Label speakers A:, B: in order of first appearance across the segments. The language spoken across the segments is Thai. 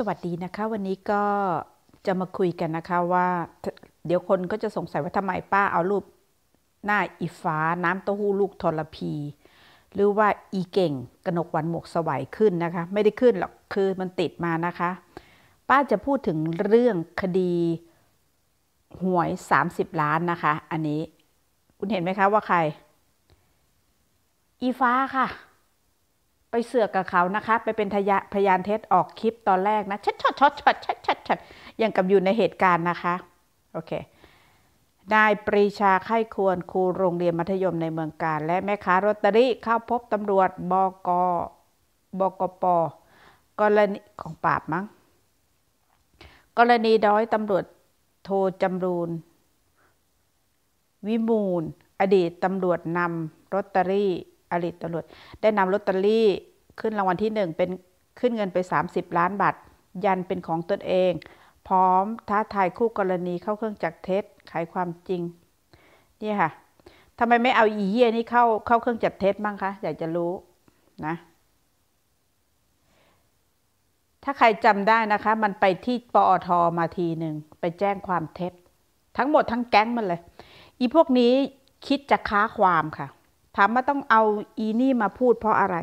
A: สวัสดีนะคะวันนี้ก็จะมาคุยกันนะคะว่าเดี๋ยวคนก็จะสงสัยว่าทำไมป้าเอารูป หน้าอีฟ้า น้ำเต้าหู้ลูกทรพี หรือว่าอีเก่งกนกวันหมวกสวัยขึ้นนะคะ ไม่ได้ขึ้นหรอก คือมันติดมานะคะ ป้าจะพูดถึงเรื่องคดี หวย 30 ล้านนะคะ อันนี้ คุณเห็นไหมคะว่าใคร อีฟ้าค่ะไปเสือกกับเขานะคะไปเป็นพยานเท็จออกคลิปตอนแรกนะชัดชัดชัดชัดชัดชัดชัดยังกับอยู่ในเหตุการณ์นะคะโอเคนายปรีชาไข้ควรครูโรงเรียนมัธยมในเมืองการ และแม่ค้าโรตารี่เข้าพบตำรวจบกบกป กรณีของปราบมั้งกรณีด้อยตำรวจโทจำรูน วิมูล อดีตตำรวจนำโรตารี่อริตตำรวจได้นำลอตเตอรี่ขึ้นรางวัลที่หนึ่งเป็นขึ้นเงินไป 30 ล้านบาทยันเป็นของตนเอง พร้อมท้าทายคู่กรณีเข้าเครื่องจักรเท็จขายความจริงนี่ค่ะทำไมไม่เอาอีเยี่ยนี้เข้าเข้าเครื่องจับเท็จบ้างคะอยากจะรู้นะ ถ้าใครจำได้นะคะมันไปที่ปอทมาทีหนึ่งไปแจ้งความเท็จทั้งหมดทั้งแก๊งมันเลย อีพวกนี้คิดจะค้าความค่ะถามว่าต้องเอาอีนี่มาพูดเพราะอะไร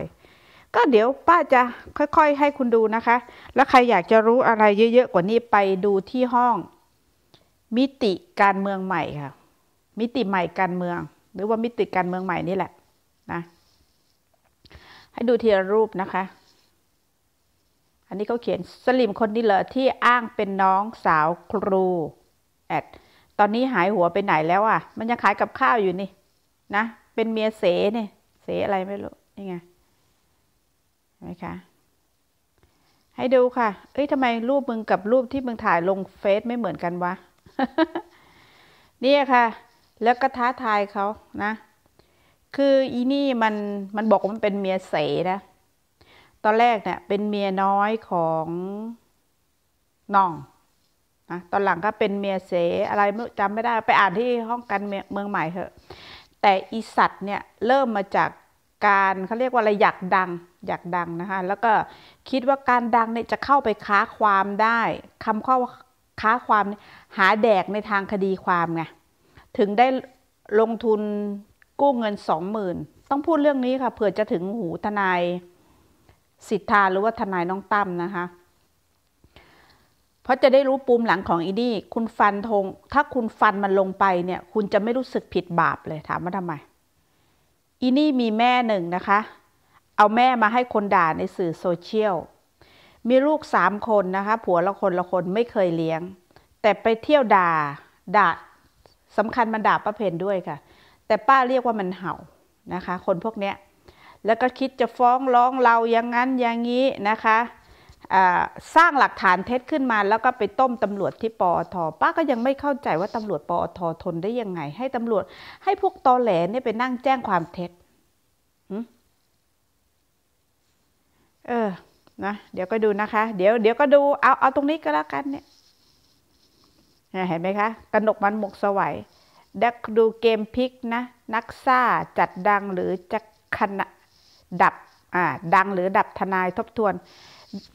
A: ก็เดี๋ยวป้าจะค่อยๆให้คุณดูนะคะ แล้วใครอยากจะรู้อะไรเยอะๆกว่านี้ไปดูที่ห้องมิติการเมืองใหม่ค่ะ มิติใหม่การเมือง หรือว่ามิติการเมืองใหม่นี่แหละ นะ ให้ดูทีละรูปนะคะ อันนี้เขาเขียนสลิมคนนี้เหรอที่อ้างเป็นน้องสาวครูแอดตอนนี้หายหัวไปไหนแล้วอ่ะ มันยังขายกับข้าวอยู่นี่ นะเป็นเมียเสเนี่ยเสอะไรไม่รู้ยังไงเห็นไหมคะ ให้ดูค่ะเอ้ยทำไมรูปมึงกับรูปที่มึงถ่ายลงเฟซไม่เหมือนกันวะเนี่ยค่ะ แล้วก็ท้าทายเขานะ คืออีนี่มันมันบอกว่ามันเป็นเมียเสนะ ตอนแรกเนี่ยเป็นเมียน้อยของน้องนะตอนหลังก็เป็นเมียเสอะไรจำไม่ได้ไปอ่านที่ห้องกันเมืองใหม่เถอะแต่อีสัตว์เนี่ยเริ่มมาจากการเขาเรียกว่าอะไรอยากดังอยากดังนะคะแล้วก็คิดว่าการดังเนี่ยจะเข้าไปค้าความได้คำข้อค้าความหาแดกในทางคดีความไงถึงได้ลงทุนกู้เงินสองหมื่นต้องพูดเรื่องนี้ค่ะเผื่อจะถึงหูทนายสิทธาหรือว่าทนายน้องตั้มนะคะเพราะจะได้รู้ปูมหลังของอีนี่ คุณฟันธงถ้าคุณฟันมันลงไปเนี่ย คุณจะไม่รู้สึกผิดบาปเลยถามว่าทำไมอีนี่มีแม่หนึ่งนะคะ เอาแม่มาให้คนด่าในสื่อโซเชียลมีลูกสามคนนะคะ ผัวละคนละคนไม่เคยเลี้ยง แต่ไปเที่ยวด่าด่าสำคัญมันด่าป้าเพนด้วยค่ะ แต่ป้าเรียกว่ามันเห่านะคะ คนพวกเนี้ยแล้วก็คิดจะฟ้องร้องเราอย่างนั้นอย่างนี้นะคะสร้างหลักฐานเท็จขึ้นมาแล้วก็ไปต้มตำรวจที่ปอทป้าก็ยังไม่เข้าใจว่าตำรวจปอททนได้ยังไง ให้ตำรวจ ให้พวกตอแหลเนี่ยไปนั่งแจ้งความเท็จเออ นะ เดี๋ยวก็ดูนะคะ เดี๋ยวเดี๋ยวก็ดูเอา เอาตรงนี้ก็แล้วกัน เนี่ยเห็นไหมคะกนกมันหมกสวัยดักดูเกมพิกนะ นักซ่าจัดดังหรือจะขณะดับอ่า ดังหรือ ดับทนายทบทวน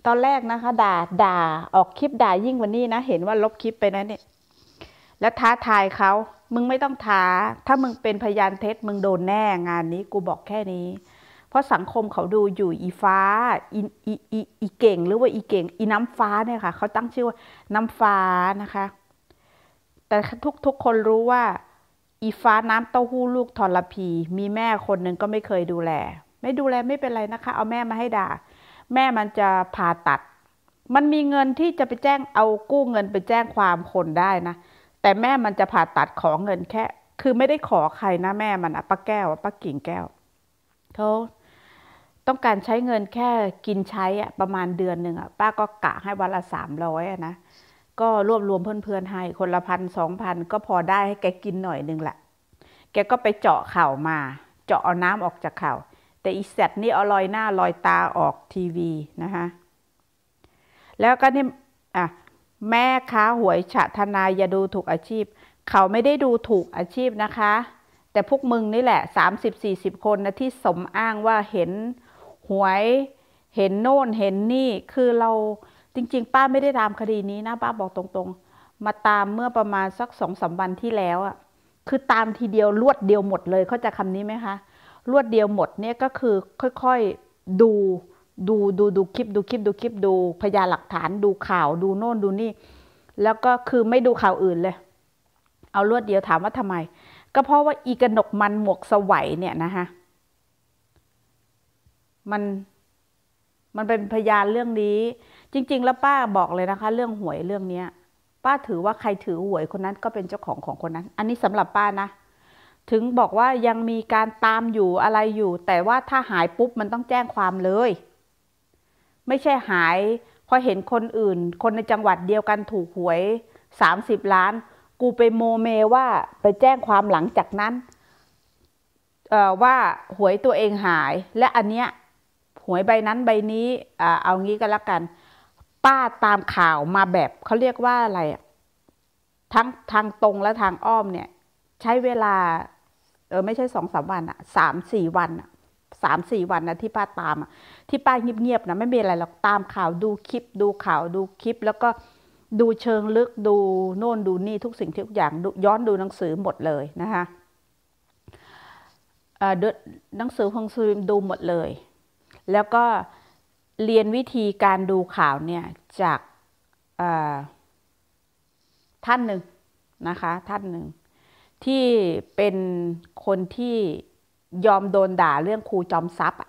A: ตอนแรกนะคะ ด่าด่าออกคลิปด่ายิ่งกว่านี้นะเห็นว่าลบคลิปไปนะเนี่ยแล้วท้าทายเขามึงไม่ต้องท้า ถ้ามึงเป็นพยานเท็จมึงโดนแน่งานนี้ กูบอกแค่นี้ เพราะสังคมเขาดูอยู่อีฟ้าอีอีอีอีเก่งหรือว่าอีเก่ง อีน้ำฟ้าเนี่ยค่ะเขาตั้งชื่อว่าน้ำฟ้านะคะ แต่ทุกทุกคนรู้ว่าอีฟ้าน้ำเต้าหู้ลูกทรพีมีแม่คนหนึ่งก็ไม่เคยดูแล ไม่ดูแลไม่เป็นไรนะคะ เอาแม่มาให้ด่าแม่มันจะผ่าตัด มันมีเงินที่จะไปแจ้งเอากู้เงินไปแจ้งความคนได้นะ แต่แม่มันจะผ่าตัดขอเงินแค่ คือไม่ได้ขอใครนะแม่มันอะป้าแก้วป้ากิ่งแก้วเขาต้องการใช้เงินแค่กินใช้อะประมาณเดือนหนึ่งอะป้าก็กะให้วันละสามร้อยนะ ก็รวบรวมเพื่อนๆให้ คนละพันสองพันก็พอได้ให้แกกินหน่อยนึงแหละ แกก็ไปเจาะเข่ามา เจาะเอาน้ำออกจากเข่าแต่อีแซดนี่อร่อยหน้าลอยตาออกทีวีนะคะแล้วก็นี่อ่ะแม่ค้าหวยฉะทนายอย่าดูถูกอาชีพ เขาไม่ได้ดูถูกอาชีพนะคะ แต่พวกมึงนี่แหละ 30-40 คนนะที่สมอ้างว่าเห็นหวยเห็นโน่นเห็นนี่คือเราจริงๆ ป้าไม่ได้ตามคดีนี้นะป้าบอกตรง ๆ มาตามเมื่อประมาณสักสองสาวันที่แล้วอะคือตามทีเดียว รวดเดียวหมดเลยเข้าใจคำนี้ไหมคะรวดเดียวหมดเนี่ยก็คือค่อยๆดูดูดูดูคลิปดูคลิปดูคลิปดูพยานหลักฐานดูข่าวดูโน่นดูนี่ แล้วก็คือไม่ดูข่าวอื่นเลย เอารวดเดียวถามว่าทำไม ก็เพราะว่าอีกนกมันหมวกสวัยเนี่ยนะคะมันมันเป็นพยานเรื่องนี้ จริงๆแล้วป้าบอกเลยนะคะ เรื่องหวยเรื่องเนี้ยป้าถือว่าใครถือหวยคนนั้นก็เป็นเจ้าของของคนนั้น อันนี้สำหรับป้านะถึงบอกว่ายังมีการตามอยู่อะไรอยู่ แต่ว่าถ้าหายปุ๊บมันต้องแจ้งความเลย ไม่ใช่หายพอเห็นคนอื่น คนในจังหวัดเดียวกันถูกหวย30ล้าน กูไปโมเมว่าไปแจ้งความหลังจากนั้นว่าหวยตัวเองหาย และอันเนี้ยหวยใบนั้นใบนี้เอางี้ก็แล้วกัน ป้าตามข่าวมาแบบเขาเรียกว่าอะไรทั้งทางตรงและทางอ้อมเนี่ย ใช้เวลาเออไม่ใช่สองสามวันอะสามสี่วันอะสามสี่วันนะที่ป้าตามอะที่ป้าเงียบๆนะไม่มีอะไรหรอกตามข่าวดูคลิปดูข่าวดูคลิปแล้วก็ดูเชิงลึกดูโน่นดูนี่ทุกสิ่งทุกอย่างย้อนดูหนังสือหมดเลยนะคะหนังสือของซูมดูหมดเลย แล้วก็เรียนวิธีการดูข่าวเนี่ยจากท่านหนึ่งนะคะ ท่านหนึ่งที่เป็นคนที่ยอมโดนด่าเรื่องครูจอมทรัพย์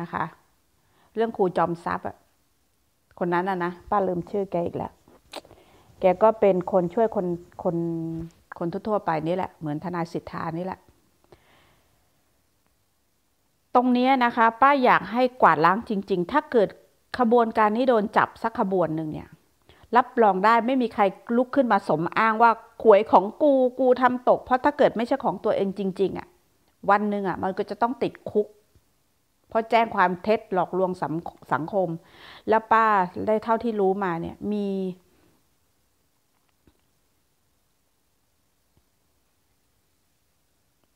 A: นะคะ เรื่องครูจอมทรัพย์คนนั้นอะนะป้าลืมชื่อแกอีกแล้ว แกก็เป็นคนช่วยคนคนคนทั่วๆไปนี่แหละ เหมือนทนายสิทธานี่แหละ ตรงนี้นะคะ ป้าอยากให้กวาดล้างจริงๆ ถ้าเกิดขบวนการนี้โดนจับสักขบวนหนึ่งเนี่ยรับรองได้ไม่มีใครลุกขึ้นมาสมอ้างว่า ขวยของกูกูทำตกเพราะถ้าเกิดไม่ใช่ของตัวเองจริง ๆอะ่ะ วันหนึ่งอะ่ะมันก็จะต้องติดคุก เพราะแจ้งความเท็จหลอกลวงสังสังคม แล้วป้าได้เท่าที่รู้มาเนี่ยมี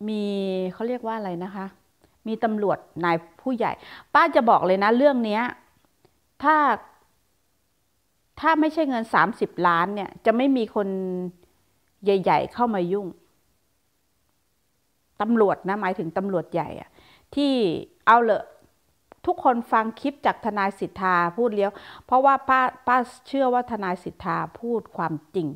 A: มีเขาเรียกว่าอะไรนะคะ มีตำรวจนายผู้ใหญ่ ป้าจะบอกเลยนะเรื่องนี้ถ้าถ้าไม่ใช่เงิน 30 ล้านเนี่ย จะไม่มีคนใหญ่ๆ เข้ามายุ่ง ตำรวจนะ หมายถึงตำรวจใหญ่อะที่เอาเลอะทุกคนฟังคลิปจากทนายสิทธาพูดเลี้ยว เพราะว่าป้าป้าเชื่อว่าทนายสิทธาพูดความจริง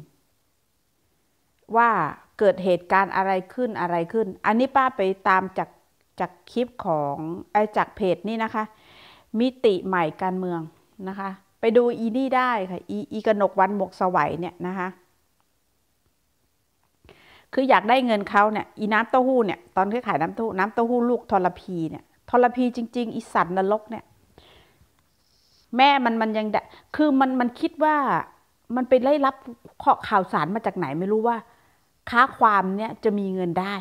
A: ว่าเกิดเหตุการณ์อะไรขึ้นอะไรขึ้น อันนี้ป้าไปตามจากจากคลิปของไอจากเพจนี่นะคะ มิติใหม่การเมืองนะคะไปดูอีนี่ได้ค่ะ อีอีกนกวันหมกสวัยเนี่ยนะคะคืออยากได้เงินเขาเนี่ยอีน้ำเต้าหู้เนี่ยตอนที่ขายน้ำเต้าหู้น้ำเต้าหู้ลูกทรพีเนี่ยทรพีจริงๆอีสันนรกเนี่ย แม่มันมันยังคือมันมันคิดว่า มันไปไล่รับข้อข่าวสารมาจากไหนไม่รู้ว่า ค้าความเนี่ยจะมีเงินได้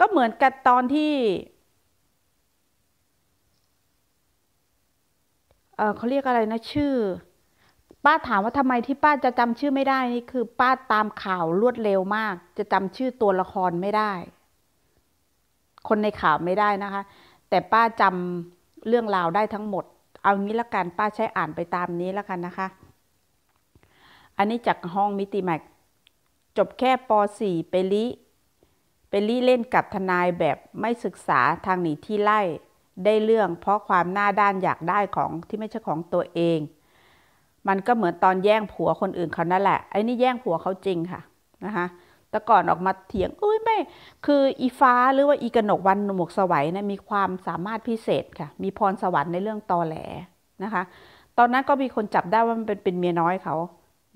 A: ก็เหมือนกับตอนที่เขาเรียกอะไรนะชื่อ ป้าถามว่าทำไมที่ป้าจะจำชื่อไม่ได้นี่คือป้าตามข่าวรวดเร็วมาก จะจำชื่อตัวละครไม่ได้ คนในข่าวไม่ได้นะคะ แต่ป้าจำเรื่องราวได้ทั้งหมด เอางี้ละกันป้าใช้อ่านไปตามนี้ละกันนะคะ อันนี้จากห้องมิติแมมกจบแค่ป .4 ไปลิไปลิเล่นกับทนายแบบไม่ศึกษาทางหนีที่ไล่ได้เรื่องเพราะความหน้าด้านอยากได้ของที่ไม่ใช่ของตัวเอง มันก็เหมือนตอนแย่งผัวคนอื่นเขานั่นแหละไอ้นี่แย่งผัวเขาจริงค่ะนะคะแต่ก่อนออกมาเถียงอุ้ยไม่ คืออีฟ้าหรือว่าอีกนกวันหมวกสวัยนะมีความสามารถพิเศษค่ะ มีพรสวรรค์ในเรื่องตอแหลนะคะ ตอนนั้นก็มีคนจับได้ว่ามันเป็นเป็นเมียน้อยเขา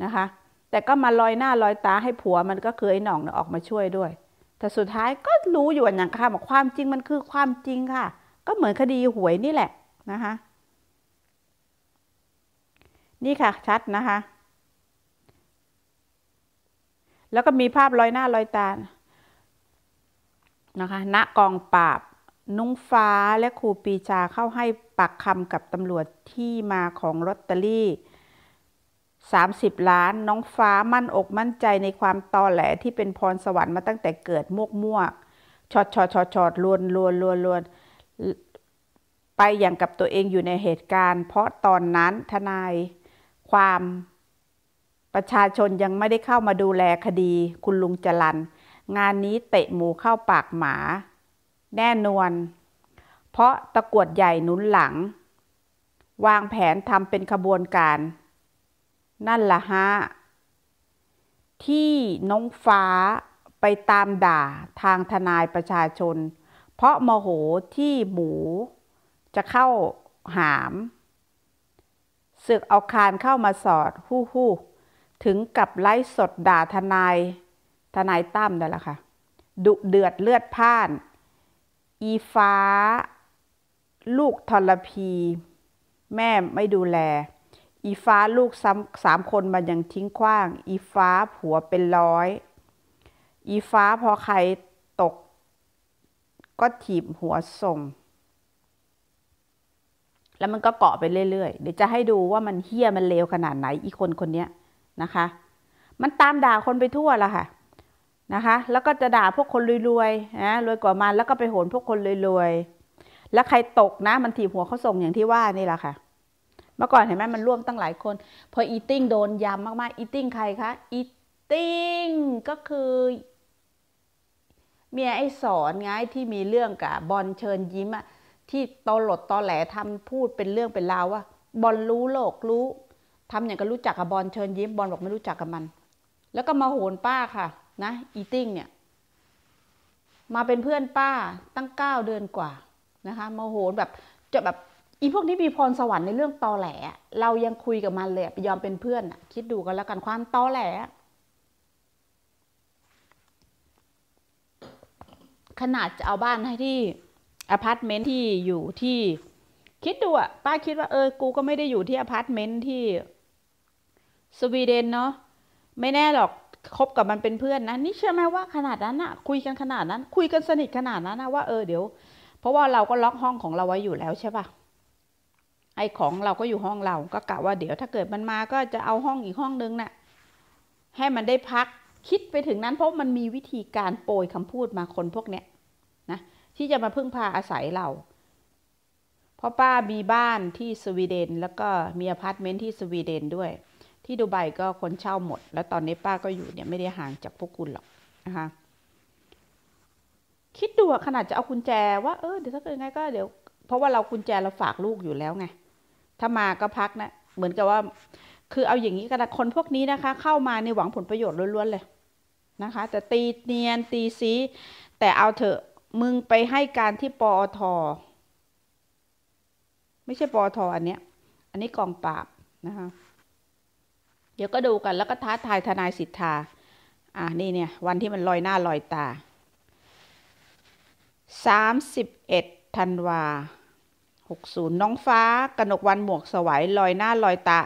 A: นะคะ แต่ก็มาลอยหน้าลอยตาให้ผัวมันก็คือไอ้หน่องเนี่ยออกมาช่วยด้วย แต่สุดท้ายก็รู้อยู่อย่างค่ะบอกความจริงมันคือความจริงค่ะก็เหมือนคดีหวยนี่แหละนะคะนี่ค่ะ ชัดนะคะ แล้วก็มีภาพลอยหน้าลอยตา นะคะ ณ กองปราบ นุ้งฟ้าและครูปีชาเข้าให้ปากคำกับตำรวจที่มาของลอตเตอรี่ 30 ล้านน้องฟ้ามั่นอกมั่นใจในความตอแหลที่เป็นพรสวรรค์มาตั้งแต่เกิดมวกมวก ชอดชอดชอดชอดลวนลวนลวนลวนลวนไปอย่างกับตัวเองอยู่ในเหตุการณ์เพราะตอนนั้นทนายความประชาชนยังไม่ได้เข้ามาดูแลคดีคุณลุงจรัน งานนี้เตะหมูเข้าปากหมาแน่นวน เพราะตะกวดใหญ่หนุนหลังวางแผนทำเป็นขบวนการ นั่นละฮะที่น้องฟ้าไปตามด่าทางทนายประชาชนเพราะโมโหที่หมูจะเข้าหามศึกเอาคานเข้ามาสอดหู้หู้ถึงกับไล่สดด่าทนายทนายตั้มได้ละค่ะดุเดือดเลือดพ่าน อีฟ้าลูกทรพี แม่ไม่ดูแล อีฟ้าลูกซ้ำสามคนมันยังทิ้งขว้าง อีฟ้าผัวเป็นร้อย อีฟ้าพอใครก็ถีบหัวส่ง แล้วมันก็เกาะไปเรื่อยๆ เดี๋ยวจะให้ดูว่ามันเฮี้ยมันเลวขนาดไหนอีคนคนนี้นะคะ มันตามด่าคนไปทั่วละค่ะ นะคะ แล้วก็จะด่าพวกคนรวยๆ นะ รวยกว่ามัน แล้วก็ไปโหนพวกคนรวยๆ แล้วใครตกนะ มันถีบหัวเขาส่งอย่างที่ว่านี่แหละค่ะ เมื่อก่อนเห็นไหมมันร่วมตั้งหลายคน พออีติ้งโดนยำมากๆอีติ้งใครคะอีติ้งก็คือเมียไอ้สอนไงที่มีเรื่องกับบอลเชิญยิ้มอะที่ตอหลดตอแหลทำพูดเป็นเรื่องเป็นราวว่า บอลรู้โลกรู้ ทำอย่างก็รู้จักกับบอลเชิญยิ้มบอลบอกไม่รู้จักกับมัน แล้วก็มาโหนป้าค่ะนะอีติ้งเนี่ยมาเป็นเพื่อนป้าตั้งเก้าเดือนกว่านะคะมาโหนแบบจะแบบอีพวกนี้มีพรสวรรค์ในเรื่องตอแหลเรายังคุยกับมันเลยยอมเป็นเพื่อนคิดดูกันแล้วกันความตอแหลขนาดจะเอาบ้านให้ที่อพาร์ตเมนต์ที่อยู่ที่ คิดดูอะป้าคิดว่าเออ กูก็ไม่ได้อยู่ที่อพาร์ตเมนต์ที่สวีเดนเนาะไม่แน่หรอกคบกับมันเป็นเพื่อนนะนี่เชื่อไหมว่าขนาดนั้นอะคุยกันขนาดนั้น คุยกันสนิทขนาดนั้นนะว่าเออเดี๋ยว เพราะว่าเราก็ล็อกห้องของเราไว้อยู่แล้วใช่ปะไอของเราก็อยู่ห้องเราก็กะว่าเดี๋ยว ถ้าเกิดมันมาก็จะเอาห้องอีกห้องนึงนะ่ะให้มันได้พักคิดไปถึงนั้นเพราะมันมีวิธีการโปรยคำพูดมาคนพวกเนี้ยนะ ที่จะมาพึ่งพาอาศัยเรา เพราะป้ามีบ้านที่สวีเดน แล้วก็มีอพาร์ตเมนต์ที่สวีเดนด้วย ที่ดูไบก็คนเช่าหมด แล้วตอนนี้ป้าก็อยู่เนี่ยไม่ได้ห่างจากพวกคุณหรอกนะคะคิดดูขนาดจะเอากุญแจว่าเออเดี๋ยวถ้าเกิดไงก็เดี๋ยวเพราะว่าเรากุญแจเราฝากลูกอยู่แล้วไงถ้ามาก็พักนะเหมือนกับว่าคือเอาอย่างนี้กันคนพวกนี้นะคะ เข้ามาในหวังผลประโยชน์ล้วนๆเลย นะคะแต่ตีเนียนตีซี แต่เอาเถอะมึงไปให้การที่ปอทไม่ใช่ปอทอันเนี้ยอันนี้กองปราบนะคะเดี๋ยวก็ดูกันแล้วก็ท้าทายทนายสิทธา อ่านี่เนี่ย วันที่มันลอยหน้าลอยตาสามสิบเอ็ดธันวาหกศูนย์น้องฟ้า กนกวันหมวกสวัยลอยหน้าลอยตา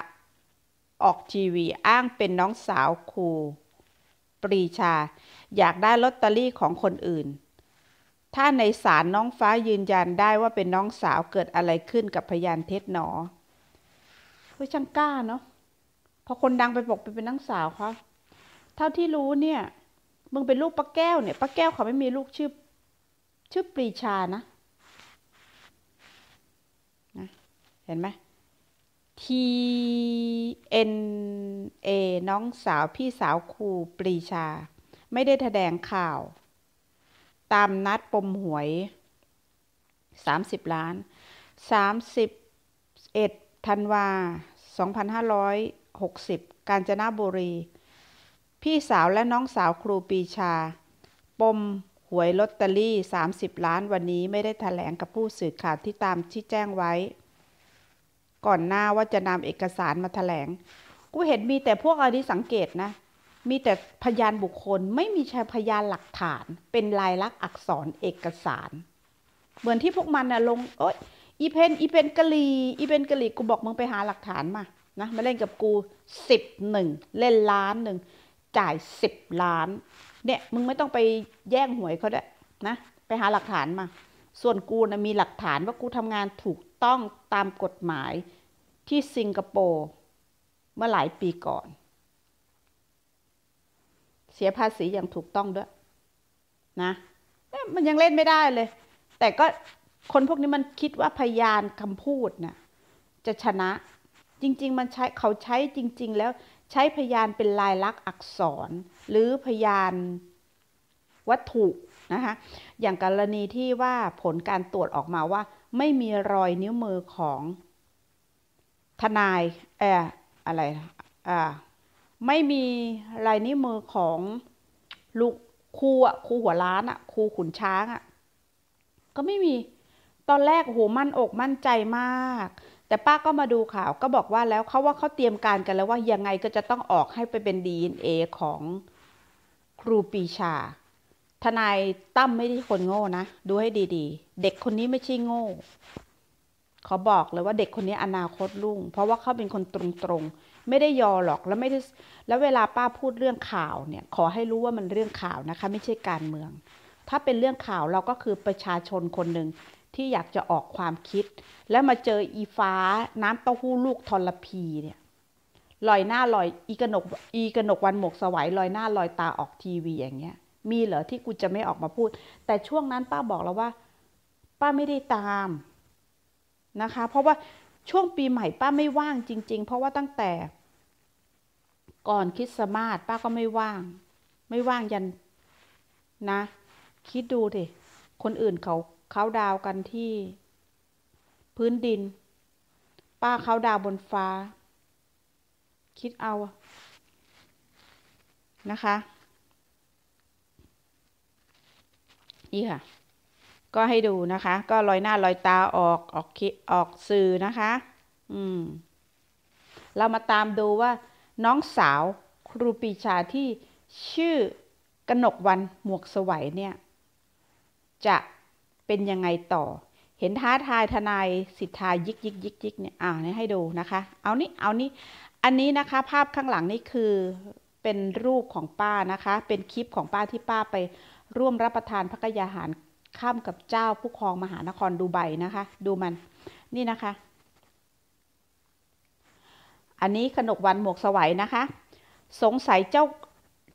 A: ออกทีวีอ้างเป็นน้องสาวครูปรีชา อยากได้ลอตเตอรี่ของคนอื่น ถ้าในศาลน้องฟ้ายืนยันได้ว่าเป็นน้องสาวเกิดอะไรขึ้นกับพยานเท็จหนอเฮ้ยช่างกล้าเนาะพอคนดังไปบอกไปเป็นน้องสาวเขาเท่าที่รู้เนี่ยมึงเป็นลูกป้าแก้วเนี่ยป้าแก้วเขาไม่มีลูกชื่อชื่อปรีชานะนะ เห็นไหม T N A น้องสาวพี่สาว ครู ปรีชา ไม่ได้แถลงข่าว ตามนัดปมหวย 30 ล้าน31ธันวา 2560 กาญจนบุรี พี่สาวและน้องสาวครูปีชา ปมหวยลอตเตอรี่ 30 ล้านวันนี้ไม่ได้แถลงกับผู้สื่อข่าวที่ตามที่แจ้งไว้ก่อนหน้าว่าจะนำเอกสารมาถแถลง กูเห็นมีแต่พวกอันนี้สังเกตนะ มีแต่พยานบุคคลไม่มีชพยานหลักฐาน เป็นลายลักษณ์อักษรเอกสาร เหมือนที่พวกมันนะลงเอ้ย อีเพน อีเพนกะลี อีเพนกะลี กูบอกมึงไปหาหลักฐานมา นะมาเล่นกับกูสิบหนึ่งเล่นล้านหนึ่ง จ่ายสิบล้าน เนี่ย มึงไม่ต้องไปแย่งหวยเขาด้วยนะไปหาหลักฐานมา ส่วนกูนะมีหลักฐานว่ากูทำงานถูกต้องตามกฎหมายที่สิงคโปร์ เมื่อหลายปีก่อน เสียภาษีอย่างถูกต้องด้วยนะ มันยังเล่นไม่ได้เลย แต่ก็คนพวกนี้มันคิดว่าพยานคำพูดนะ่ะจะชนะจริง ๆ มันใช้เขาใช้จริง ๆ แล้วใช้พยานเป็นลายลักษณ์อักษร หรือพยานวัตถุนะคะอย่างกรณีที่ว่าผลการตรวจออกมาว่า ไม่มีรอยนิ้วมือของทนายแออะไร อ่า ไม่มีลายนิ้วมือของลูกครูอ่ะครูหัวล้านอ่ะ ครู ขุนช้างอ่ะ ก็ไม่มี ตอนแรกโหมั่นอกมั่นใจมาก แต่ป้าก็มาดูข่าวก็บอกว่าแล้วเขาว่าเขาเตรียมการ กันแล้วว่ายังไงก็จะต้องออกให้ไปเป็นดีเอของครูปีชา ทนายตั้มไม่ใช่คนโง่นะดูให้ดีๆ เด็กคนนี้ไม่ใช่โง่เขาบอกเลยว่าเด็กคนนี้อนาคตรุ่งเพราะว่าเขาเป็นคนตรงๆไม่ได้ยอหรอกแล้วไม่ได้แล้วเวลาป้าพูดเรื่องข่าวเนี่ยขอให้รู้ว่ามันเรื่องข่าวนะคะไม่ใช่การเมือง ถ้าเป็นเรื่องข่าวเราก็คือประชาชนคนหนึ่งที่อยากจะออกความคิด แล้วมาเจออีฟ้าน้ำเต้าหู้ลูกทรพีเนี่ยลอยหน้าลอยอีกนกอีกนกวันหมกสวัยลอยหน้าลอยตาออกทีวีอย่างเงี้ยมีเหรอที่กูจะไม่ออกมาพูด แต่ช่วงนั้นป้าบอกแล้วว่าป้าไม่ได้ตามนะคะ เพราะว่าช่วงปีใหม่ป้าไม่ว่างจริงๆ เพราะว่าตั้งแต่ ก่อนคริสต์มาสป้าก็ไม่ว่าง ไม่ว่างยัน นะ คิดดูดิคนอื่นเขาเขาดาวกันที่ พื้นดิน ป้าเขาดาวบนฟ้า คิดเอา นะคะนี่ค่ะก็ให้ดูนะคะก็ลอยหน้าลอยตาออกออกคิออกสื่อนะคะอืมเรามาตามดูว่า น้องสาวครูปีชาที่ชื่อกนกวันหมวกสวัยเนี่ยจะเป็นยังไงต่อ เห็นท้าทายทนายสิทธายิกยิกยิกยิกเนี่ยอ่านี่ให้ดูนะคะเอานี้เอานี้อันนี้นะคะภาพข้างหลังนี่คือเป็นรูปของป้านะคะ เป็นคลิปของป้าที่ป้าไป ร่วมรับประทานพรักยาหารข้ามกับเจ้าผู้ครองมหานครดูใบนะคะ ดูมัน นี่นะคะ อันนี้ขนกวันหมวกสวัยนะคะ สงสัยเจ้า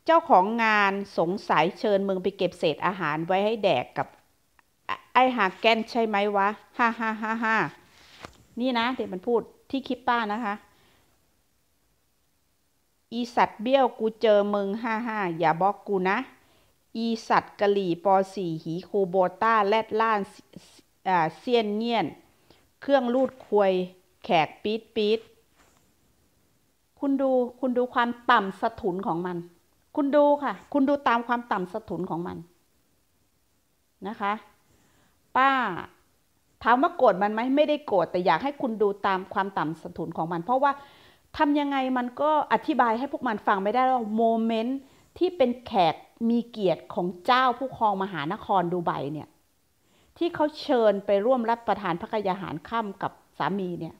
A: เจ้าของงานสงสัยเชิญมึงไปเก็บเศษอาหารไว้ให้แดกกับไอหาแกนใช่ไหมวะฮ่าฮ่าฮ่าฮ่านี่นะเด็กมันพูดที่คลิปป้านะคะ อีสัตว์เบี้ยวกูเจอมึงฮ่าฮ่าอย่าบอกกูนะอีสัต์กะหลี่ปอสี่หีโคโบต้าแลดล่านเซียนเงียน เครื่องรูดควยแขกปี๊ดปี๊ดคุณดูคุณดูความต่ำสถุนของมัน คุณดูค่ะ คุณดูตามความต่ำสถุนของมันนะคะป้าถามว่าโกรธมันไหมไม่ได้โกรธแต่อยากให้คุณดูตามความต่ำสถุนของมันเพราะว่าทำยังไงมันก็อธิบายให้พวกมันฟังไม่ได้ว่าโมเมนต์ที่เป็นแขกมีเกียรติของเจ้าผู้ครองมหานครดูไบเนี่ย ที่เขาเชิญไปร่วมรับประทานพระกยาหารค่ำกับสามีเนี่ย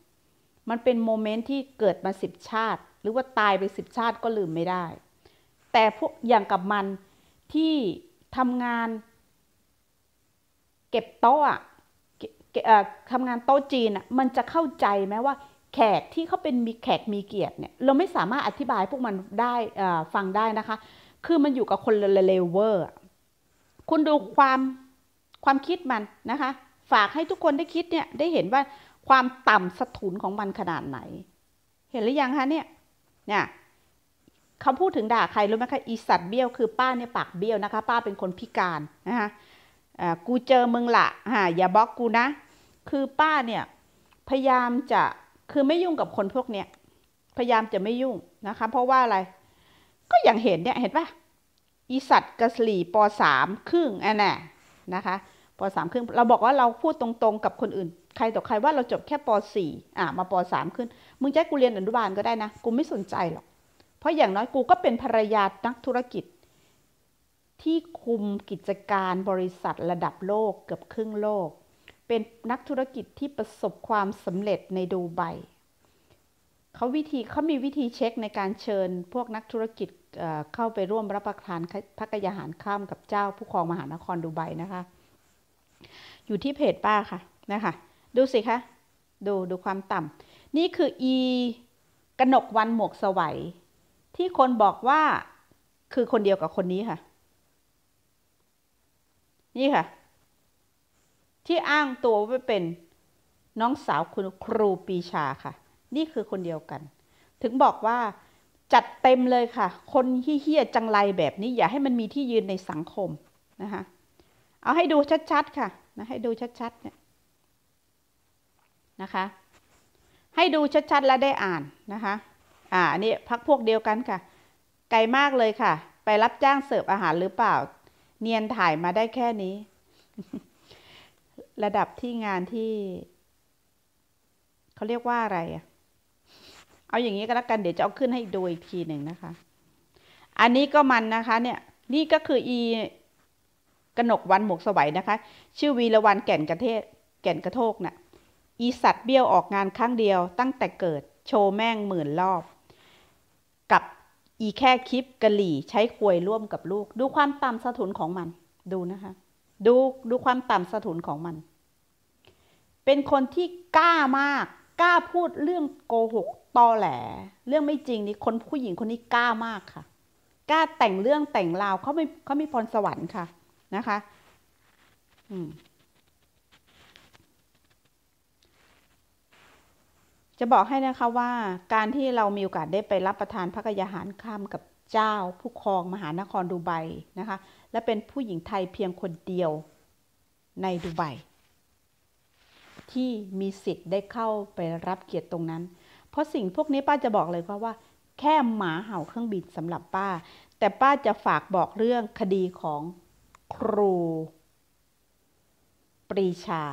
A: มันเป็นโมเมนต์ที่เกิดมาสิบชาติ หรือว่าตายไปสิบชาติก็ลืมไม่ได้ แต่พวกอย่างกับมันที่ทำงานเก็บโต๊ะทำงานโต๊ะจีน มันจะเข้าใจไหมว่า แขกที่เขาเป็นมีแขกมีเกียรติเนี่ย เราไม่สามารถอธิบายพวกมันได้ฟังได้นะคะคือมันอยู่กับคนละเลเวอร์คุณดูความความคิดมันนะคะ ฝากให้ทุกคนได้คิดเนี่ย ได้เห็นว่าความต่ำสถุนของมันขนาดไหน เห็นหรือยังคะเนี่ยเนี่ยเขาพูดถึงด่าใครรู้ไหมคะ อีสัตว์เบี้ยวคือป้าเนี่ยปากเบี้ยวนะคะ ป้าเป็นคนพิการนะคะกูเจอมึงละฮะอย่าบล็อกกูนะ คือป้าเนี่ย พยายามจะ คือไม่ยุ่งกับคนพวกเนี้ยพยายามจะไม่ยุ่งนะคะ เพราะว่าอะไรก็อย่างเห็นเนี่ย เห็นปะอีสัตว์กระสลีปอสามครึ่งอันน่ะ นะคะปอสามครึ่ง เราบอกว่าเราพูดตรง ๆกับคนอื่น ใครต่อใครว่าเราจบแค่ปสี่อ่ะมาปสามขึ้นมึงจะกูเรียนอนุบาลก็ได้นะ กูไม่สนใจหรอก เพราะอย่างน้อยกูก็เป็นภรรยานักธุรกิจที่คุมกิจการบริษัทระดับโลก เกือบครึ่งโลก เป็นนักธุรกิจที่ประสบความสำเร็จในดูไบเขาวิธีเขามีวิธีเช็คในการเชิญพวกนักธุรกิจเข้าไปร่วมรับประทานพักยาหารข้ามกับเจ้าผู้ครองมหานครดูไบนะคะ อยู่ที่เพจป้าค่ะนะคะ ดูสิคะ ดูดูความต่ำนี่คืออีกนกวันหมวกสวัยที่คนบอกว่าคือคนเดียวกับคนนี้ค่ะ นี่ค่ะ ที่อ้างตัวว่าเป็นน้องสาวคุณครูปีชาค่ะนี่คือคนเดียวกัน ถึงบอกว่าจัดเต็มเลยค่ะ คนเฮี้ยจังไรแบบนี้ อย่าให้มันมีที่ยืนในสังคมนะคะ เอาให้ดูชัดๆค่ะนะให้ดูชัดๆเนี่ยนะคะ ให้ดูชัด ๆ แล้วได้อ่านนะคะ อ่าอันนี้พักพวกเดียวกันค่ะ ไกลมากเลยค่ะ ไปรับจ้างเสิร์ฟอาหารหรือเปล่า เนียนถ่ายมาได้แค่นี้ ระดับที่งานที่ เขาเรียกว่าอะไรอะเอาอย่างนี้ก็แล้วกัน เดี๋ยวจะเอาขึ้นให้ดูอีกทีหนึ่งนะคะ อันนี้ก็มันนะคะเนี่ย นี่ก็คืออีกนกวันหมวกสวัยนะคะ ชื่อวีรวันแก่นกระเทศแก่นกระโทกนะ่ะอีสัตว์เบี้ยวออกงานครั้งเดียวตั้งแต่เกิดโชว์แม่งหมื่นรอบ กับอีแค่คลิปกะหลี่ใช้ควยร่วมกับลูก ดูความต่ำสะทุนของมัน ดูนะคะ ดูดูความต่ำสะทุนของมัน เป็นคนที่กล้ามาก กล้าพูดเรื่องโกหกตอแหลเรื่องไม่จริงนี่คนผู้หญิงคนนี้กล้ามากค่ะกล้าแต่งเรื่องแต่งราวเขาไม่เขาไม่พรสวรรค์ค่ะ นะคะจะบอกให้นะคะว่า การที่เรามีโอกาสได้ไปรับประทานพระกยาหารข้ามกับเจ้า ผู้ครองมหานครดูไบนะคะ และเป็นผู้หญิงไทยเพียงคนเดียว ในดูไบที่มีสิทธิ์ได้เข้าไปรับเกียรติตรงนั้นเพราะสิ่งพวกนี้ป้าจะบอกเลยเพราะว่า แค่หมาเห่าเครื่องบินสำหรับป้า แต่ป้าจะฝากบอกเรื่องคดีของ ครูปรีชา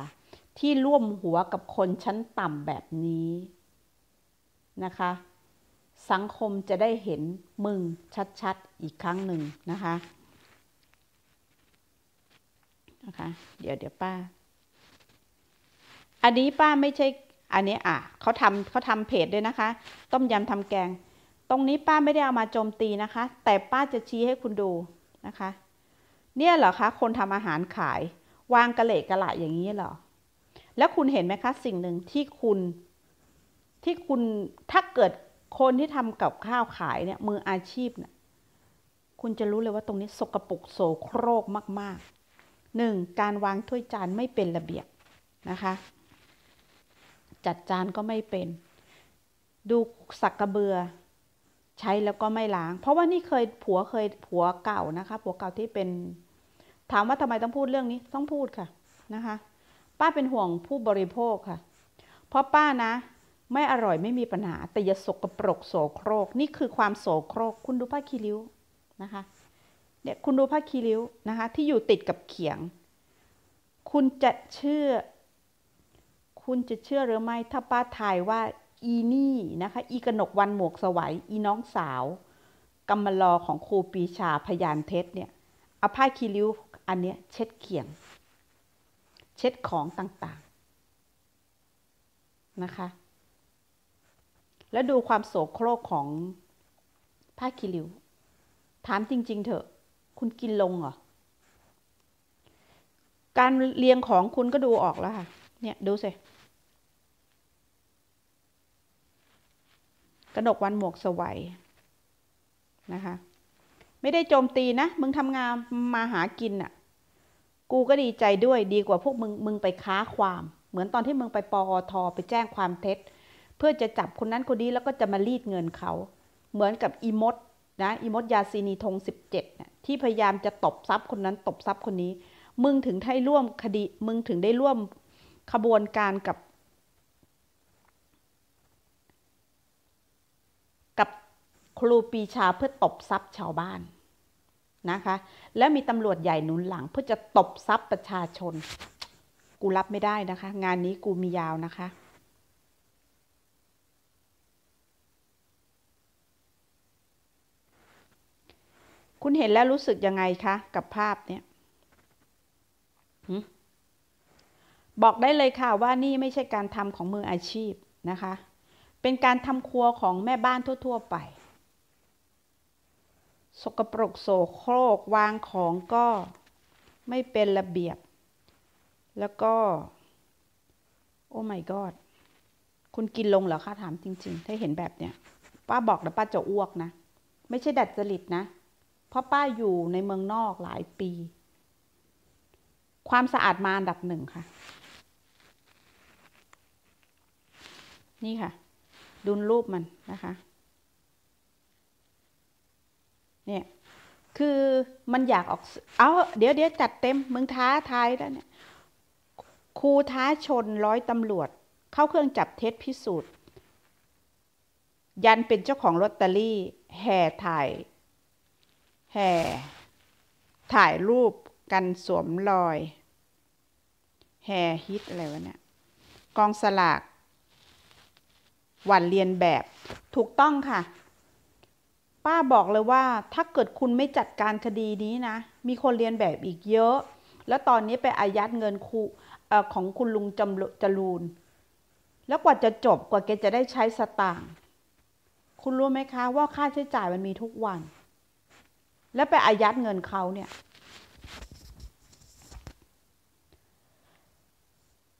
A: ที่ร่วมหัวกับคนชั้นต่ำแบบนี้ นะคะ สังคมจะได้เห็นมึงชัดๆอีกครั้งหนึ่งนะคะ นะคะเดี๋ยวเดี๋ยวป้า อันนี้ป้าไม่ใช่อันนี้อ่ะเขาทำเขาทำเพจด้วยนะคะ ต้มยำทำแกง ตรงนี้ป้าไม่ได้เอามาโจมตีนะคะ แต่ป้าจะชี้ให้คุณดูนะคะ เนี่ยเหรอคะคนทำอาหารขาย วางกระเลกกระหละอย่างนี้เหรอแล้วคุณเห็นไหมคะ สิ่งหนึ่งที่คุณที่คุณถ้าเกิดคนที่ทำกับข้าวขายเนี่ยมืออาชีพเนี่ยคุณจะรู้เลยว่าตรงนี้สกปรกโสโครกมากๆหนึ่งการวางถ้วยจานไม่เป็นระเบียบนะคะจัดจานก็ไม่เป็น ดูสักกระเบือ ใช้แล้วก็ไม่ล้าง เพราะว่านี่เคยผัวเคยผัวเก่านะคะผัวเก่าที่เป็นถามว่าทำไมต้องพูดเรื่องนี้ต้องพูดค่ะนะคะป้าเป็นห่วงผู้บริโภคค่ะ เพราะป้านะ ไม่อร่อยไม่มีปัญหาแต่อย่าสกปรกโสโครก นี่คือความโสโครก คุณดูผ้าคีริ้วนะคะเนี่ยคุณดูผ้าคีริ้วนะคะ ที่อยู่ติดกับเขียง คุณจะเชื่อคุณจะเชื่อหรือไม่ ถ้าป้าทายว่า อีนี่นะคะ อีกนกวันหมวกสวัย อีน้องสาวกำมลอของครูปีชาพยานเท็เนี่ยเอาผ้าคีริ้วอันเนี้ยเช็ดเขียงเช็ดของต่างๆนะคะ แล้วดูความโสโครกของผ้าคีริ้วถามจริงๆ เถอะ คุณกินลงเหรอ การเรียงของคุณก็ดูออกแล้วค่ะ เนี่ย ดูสินกวันหมวกสวัยนะคะไม่ได้โจมตีนะ มึงทำงานมาหากินอะ่ะกูก็ดีใจด้วยดีกว่าพวกมึงมึงไปค้าความ เหมือนตอนที่มึงไปปอทอไปแจ้งความเท็จ เพื่อจะจับคนนั้นคนนี้แล้วก็จะมารีดเงินเขา เหมือนกับอีมดนะอีมดยาซีนีทง 17นะที่พยายามจะตบทรัพย์คนนั้นตบทรัพย์คนนี้ มึงถึงได้ร่วมคดี มึงถึงได้ร่วมขบวนการกับครูปีชาเพื่อตบทรัพย์ชาวบ้านนะคะ แล้วมีตำรวจใหญ่หนุนหลังเพื่อจะตบทรัพย์ประชาชน กูรับไม่ได้นะคะ งานนี้กูมียาวนะคะ คุณเห็นแล้วรู้สึกยังไงคะ กับภาพเนี่ยบอกได้เลยค่ะว่านี่ไม่ใช่การทำของมืออาชีพนะคะ เป็นการทำครัวของแม่บ้านทั่ว ๆไปสกปรกโสโครกวางของก็ไม่เป็นระเบียบ แล้วก็ โอ้ my god คุณกินลงเหรอคะถามจริงๆ ถ้าเห็นแบบเนี้ยป้าบอกแล้วป้าจะอ้วกนะ ไม่ใช่ดัดจริตนะ เพราะป้าอยู่ในเมืองนอกหลายปี ความสะอาดมาอันดับหนึ่งค่ะ นี่ค่ะดูรูปมันนะคะเนี่ย คือมันอยากออก เอาเดี๋ยวเดี๋ยวจัดเต็ม มึงท้าทายแล้วเนี่ย ครูท้าชนร้อยตำรวจ เข้าเครื่องจับเท็จพิสูจน์ ยันเป็นเจ้าของลอตเตอรี่ แห่ถ่าย แห่ถ่ายรูปกันสวมรอย แห่ฮิตอะไรวะเนี่ย กองสลาก หวันเรียนแบบ ถูกต้องค่ะป้าบอกเลยว่าถ้าเกิดคุณไม่จัดการคดีนี้นะ มีคนเรียนแบบอีกเยอะ แล้วตอนนี้ไปอายัดเงินคุอของคุณลุงจำจรูนแล้วกว่าจะจบกว่าแกจะได้ใช้สตางค์คุณรู้ไหมคะว่าค่าใช้จ่ายมันมีทุกวัน แล้วไปอายัดเงินเขาเนี่ย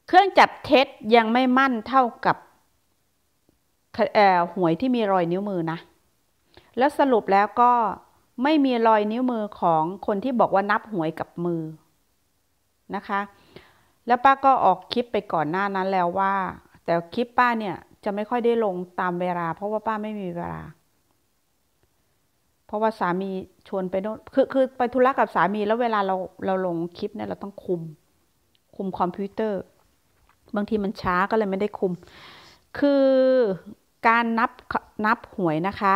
A: เครื่องจับเท็จยังไม่มั่นเท่ากับหวยที่มีรอยนิ้วมือนะแล้วสรุปแล้วก็ไม่มีรอยนิ้วมือของคนที่บอกว่านับหวยกับมือนะคะ แล้วป้าก็ออกคลิปไปก่อนหน้านั้นแล้วว่า แต่คลิปป้าเนี่ยจะไม่ค่อยได้ลงตามเวลาเพราะว่าป้าไม่มีเวลา เพราะว่าสามีชวนไปโน่นคือคือไปธุระกับสามีแล้วเวลาเราเราลงคลิปเนี่ยเราต้องคุม คุมคอมพิวเตอร์ บางทีมันช้าก็เลยไม่ได้คุม คือการนับนับหวยนะคะ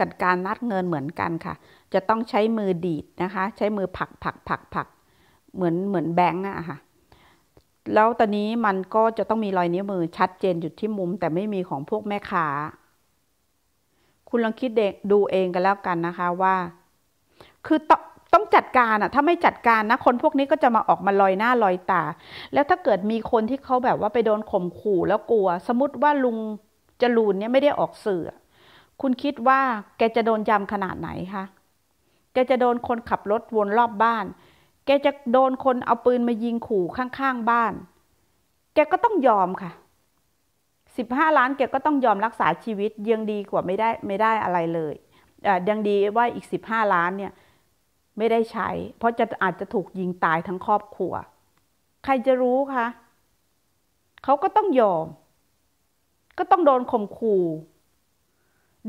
A: กับการนัดเงินเหมือนกันค่ะ จะต้องใช้มือดีดนะคะ ใช้มือผัก ผัก ผัก ผัก เหมือนเหมือนแบงค์อะค่ะ แล้วตอนนี้มันก็จะต้องมีรอยนิ้วมือชัดเจนอยู่ที่มุม แต่ไม่มีของพวกแม่ค้า คุณลองคิดดูเองกันแล้วกันนะคะ ว่า คือต้องต้องจัดการอะถ้าไม่จัดการนะ คนพวกนี้ก็จะมาออกมาลอยหน้าลอยตา แล้วถ้าเกิดมีคนที่เขาแบบว่าไปโดนข่มขู่แล้วกลัว สมมติว่าลุงจรูนเนี่ยไม่ได้ออกสื่อคุณคิดว่าแกจะโดนยำขนาดไหนคะ แกจะโดนคนขับรถวนรอบบ้าน แกจะโดนคนเอาปืนมายิงขู่ข้าง ๆ บ้าน แกก็ต้องยอมค่ะ15ล้านแกก็ต้องยอมรักษาชีวิตยังดีกว่าไม่ได้ไม่ได้อะไรเลยยังดีว่าอีก15ล้านเนี่ย ไม่ได้ใช้ เพราะจะอาจจะถูกยิงตายทั้งครอบครัว ใครจะรู้คะเขาก็ต้องยอม ก็ต้องโดนข่มขู่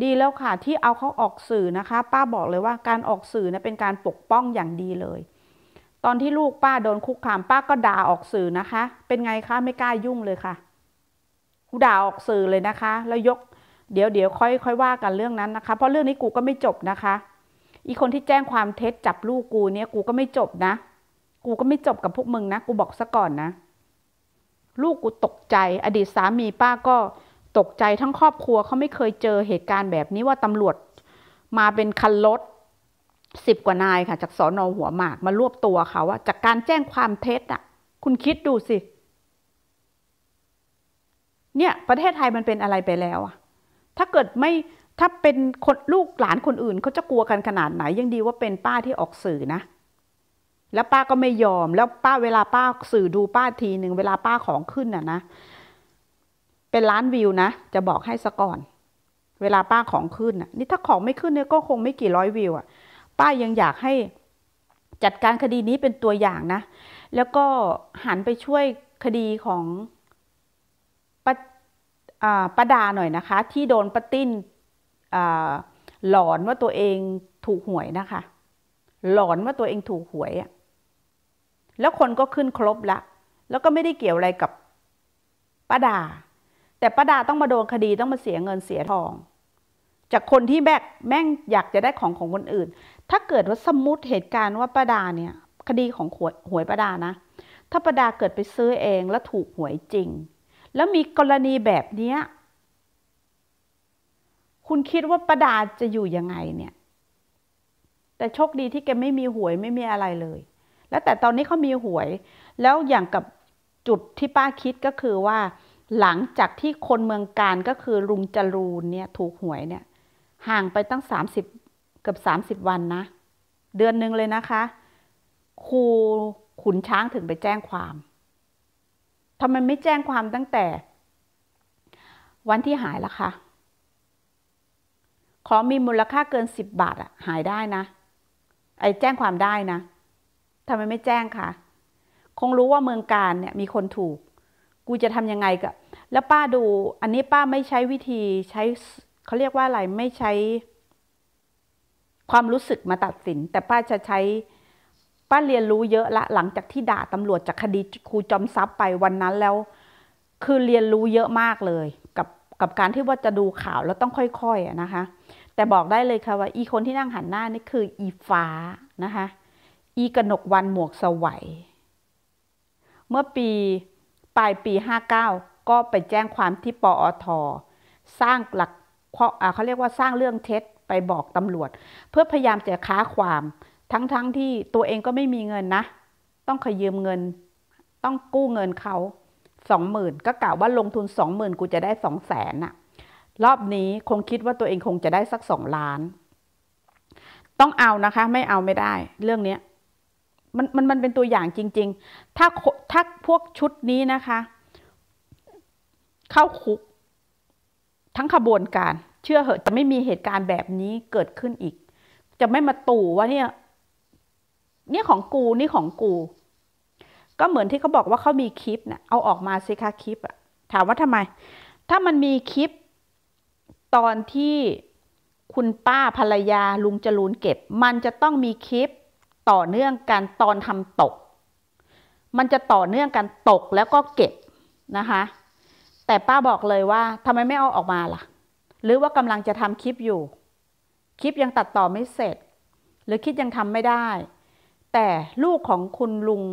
A: ดีแล้วค่ะ ที่เอาเขาออกสื่อนะคะ ป้าบอกเลยว่าการออกสื่อนะเป็นการปกป้องอย่างดีเลย ตอนที่ลูกป้าโดนคุกคามป้าก็ด่าออกสื่อนะคะ เป็นไงคะไม่กล้ายุ่งเลยค่ะกูด่าออกสื่อเลยนะคะ แล้วยก เดี๋ยวเดี๋ยวค่อยค่อยว่ากันเรื่องนั้นนะคะเพราะเรื่องนี้กูก็ไม่จบนะคะ อีคนที่แจ้งความเท็จจับลูกกูเนี่ย กูก็ไม่จบนะ กูก็ไม่จบกับพวกมึงนะกูบอกซะก่อนนะ ลูกกูตกใจ อดีตสามีป้าก็ตกใจทั้งครอบครัวเขาไม่เคยเจอเหตุการณ์แบบนี้ว่าตำรวจ มาเป็นคันรถสิบกว่านายค่ะจากสอนอหัวหมาก มารวบตัวเขาว่าจากการแจ้งความเท็จอ่ะ คุณคิดดูสิเนี่ย ประเทศไทยมันเป็นอะไรไปแล้ว อ่ะ ถ้าเกิดไม่ถ้าเป็นคนลูกหลานคนอื่นเขาจะกลัวกันขนาดไหน ยังดีว่าเป็นป้าที่ออกสื่อนะ แล้วป้าก็ไม่ยอมแล้วป้าเวลาป้าสื่อดูป้าทีหนึ่งเวลาป้าของขึ้นอ่ะนะเป็นล้านวิวนะ จะบอกให้ซะก่อน เวลาป้าของขึ้น นี่ถ้าของไม่ขึ้นเนี่ยก็คงไม่กี่ร้อยวิวอะป้ายังอยากให้จัดการคดีนี้เป็นตัวอย่างนะ แล้วก็หันไปช่วยคดีของป้าระดาหน่อยนะคะ ที่โดนป้าติ้นหลอนว่าตัวเองถูกหวยนะคะ หลอนว่าตัวเองถูกหวยอะแล้วคนก็ขึ้นครบละ แล้วก็ไม่ได้เกี่ยวอะไรกับป้าดาแต่ป้าดาต้องมาโดนคดีต้องมาเสียเงินเสียทอง จากคนที่แบกแม่งอยากจะได้ของของคนอื่น ถ้าเกิดว่าสมมติเหตุการณ์ว่าป้าดาเนี่ย คดีของหวยหวยป้าดานะถ้าป้าดาเกิดไปซื้อเองแล้วถูกหวยจริง แล้วมีกรณีแบบเนี้ย คุณคิดว่าป้าดาจะอยู่ยังไงเนี่ย แต่โชคดีที่แกไม่มีหวยไม่มีอะไรเลย แล้วแต่ตอนนี้เขามีหวย แล้วอย่างกับจุดที่ป้าคิดก็คือว่าหลังจากที่คนเมืองการก็คือลุงจรูนเนี่ย ถูกหวยเนี่ย ห่างไปตั้งสามสิบเกือบสามสิบวันนะ เดือนหนึ่งเลยนะคะ ครูขุนช้างถึงไปแจ้งความทำไมไม่แจ้งความตั้งแต่ วันที่หายล่ะคะของมีมูลค่าเกินสิบบาทอะหายได้นะไอ้แจ้งความได้นะทำไมไม่แจ้งคะคงรู้ว่าเมืองการเนี่ย มีคนถูกกูจะทำยังไงกับแล้วป้าดู อันนี้ป้าไม่ใช้วิธีใช้เขาเรียกว่าอะไร ไม่ใช้ ความรู้สึกมาตัดสิน แต่ป้าจะใช้ป้าเรียนรู้เยอะละ หลังจากที่ด่าตำรวจจากคดีครูจอมทรัพย์ไปวันนั้นแล้ว คือเรียนรู้เยอะมากเลย กับกับการที่ว่าจะดูข่าวแล้วต้องค่อยๆนะคะ แต่บอกได้เลยค่ะว่า อีคนที่นั่งหันหน้านี่คืออีฟ้านะคะอีกนกวันหมวกสวัย เมื่อปีปลายปี 59 ก็ไปแจ้งความที่ปอท สร้างหลักเขาเรียกว่าสร้างเรื่องเท็จไปบอกตำรวจ เพื่อพยายามจะค้าความทั้งๆทที่ตัวเองก็ไม่มีเงินนะ ต้องขยืมเงิน ต้องกู้เงินเขาสองหมื่นก็กล่าวว่าลงทุนสองหมื่นกูจะได้สองแสนอะรอบนี้คงคิดว่าตัวเองคงจะได้สักสองล้าน ต้องเอานะคะ ไม่เอาไม่ได้เรื่องนี้มันมันมันเป็นตัวอย่างจริงๆ ถ้าถ้าพวกชุดนี้นะคะ เข้าคุก ทั้งขบวนการ เชื่อเหอะ จะไม่มีเหตุการณ์แบบนี้เกิดขึ้นอีก จะไม่มาตู่ว่าเนี่ยเนี่ยของกูนี่ของกู ก็เหมือนที่เขาบอกว่าเขามีคลิปนะ่ะเอาออกมาสิคะคลิปอะถามว่าทำไมถ้ามันมีคลิปตอนที่คุณป้าภรรยาลุงจรูนเก็บ มันจะต้องมีคลิปต่อเนื่องกันตอนทำตก มันจะต่อเนื่องกันตกแล้วก็เก็บนะคะ แต่ป้าบอกเลยว่า ทำไมไม่เอาออกมาล่ะ หรือว่ากำลังจะทำคลิปอยู่คลิปยังตัดต่อไม่เสร็จ หรือคิดยังทำไม่ได้ แต่ลูกของคุณลุง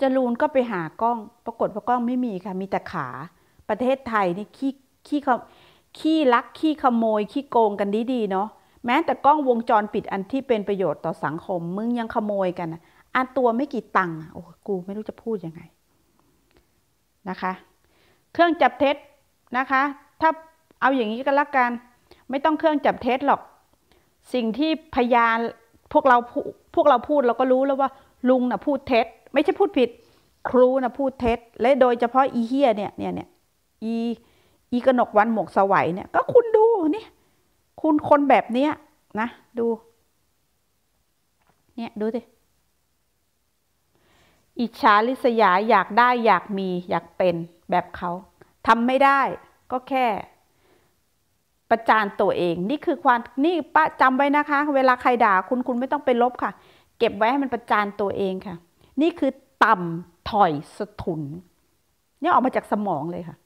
A: จรูนก็ไปหากล้อง ปรากฏว่ากล้องไม่มีค่ะมีแต่ขาประเทศไทยนี่ขี้ขี้ขี้รักขี้ขโมยขี้โกงกันดี ๆ เนาะแม้แต่กล้องวงจรปิดอันที่เป็นประโยชน์ต่อสังคม มึงยังขโมยกันอันตัวไม่กี่ตังค์โอ้กูไม่รู้จะพูดยังไงนะคะ เครื่องจับเท็จนะคะ ถ้าเอาอย่างนี้ก็แล้วกันไม่ต้องเครื่องจับเท็จหรอก สิ่งที่พยานพวกเราพวกเราพูดเราก็รู้แล้วว่าลุงนะ่ะพูดเท็จไม่ใช่พูดผิดครูนะ่ะพูดเท็จและโดยเฉพาะอีเฮียเนี่ยเนี่ยเนี่ยอีอีกนกวันหมกสวัยเนี่ยก็คุณดูนี่คุณคนแบบเนี้ยนะดู เนี่ยดูสิอิจฉาลิษยาอยากได้อยากมี อยากเป็นแบบเขาทำไม่ได้ ก็แค่ ประจานตัวเอง นี่คือความนี่ป้าจำไว้นะคะ เวลาใครด่าคุณคุณไม่ต้องไปลบค่ะ เก็บไว้ให้มันประจานตัวเองค่ะ นี่คือต่ำถอยสถุน เนี่ยออกมาจากสมองเลยค่ะ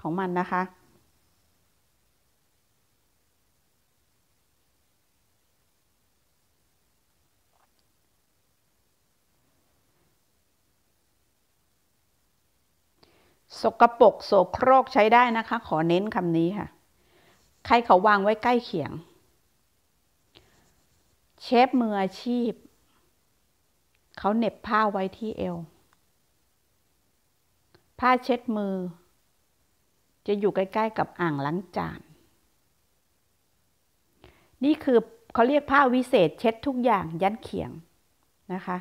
A: ของมันนะคะสกปรกโสโครกใช้ได้นะคะ ขอเน้นคำนี้ค่ะ ใครเขาวางไว้ใกล้เขียง เชฟมืออาชีพ เขาเน็บผ้าไว้ที่เอวผ้าเช็ดมือ จะอยู่ใกล้ ๆกับอ่างล้างจานนี่คือเขาเรียกผ้าวิเศษเช็ดทุกอย่างยันเขียงนะคะ